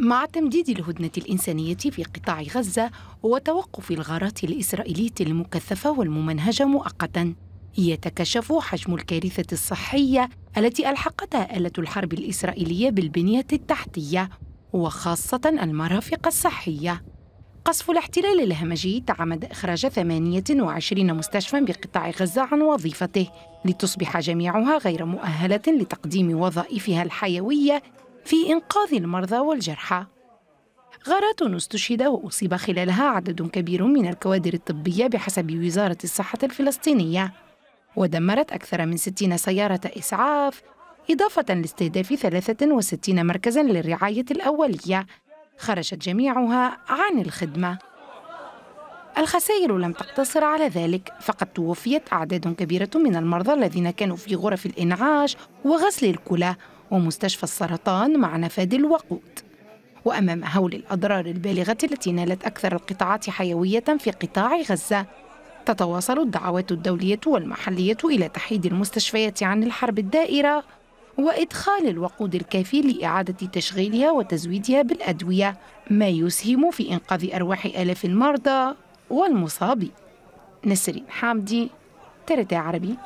مع تمديد الهدنة الإنسانية في قطاع غزة وتوقف الغارات الإسرائيلية المكثفة والممنهجة مؤقتا يتكشف حجم الكارثة الصحية التي ألحقتها آلة الحرب الإسرائيلية بالبنية التحتية وخاصة المرافق الصحية قصف الاحتلال الهمجي تعمد إخراج 28 مستشفى بقطاع غزة عن وظيفته لتصبح جميعها غير مؤهلة لتقديم وظائفها الحيوية في إنقاذ المرضى والجرحى غارات استشهد وأصيب خلالها عدد كبير من الكوادر الطبية بحسب وزارة الصحة الفلسطينية ودمرت أكثر من 60 سيارة إسعاف إضافة لاستهداف 63 مركزاً للرعاية الأولية خرجت جميعها عن الخدمة الخسائر لم تقتصر على ذلك فقد توفيت أعداد كبيرة من المرضى الذين كانوا في غرف الإنعاش وغسل الكلى ومستشفى السرطان مع نفاد الوقود وأمام هول الأضرار البالغة التي نالت أكثر القطاعات حيوية في قطاع غزة تتواصل الدعوات الدولية والمحلية إلى تحييد المستشفيات عن الحرب الدائرة وإدخال الوقود الكافي لإعادة تشغيلها وتزويدها بالأدوية ما يسهم في إنقاذ أرواح آلاف المرضى والمصابين نسرين حامدي ترتي عربي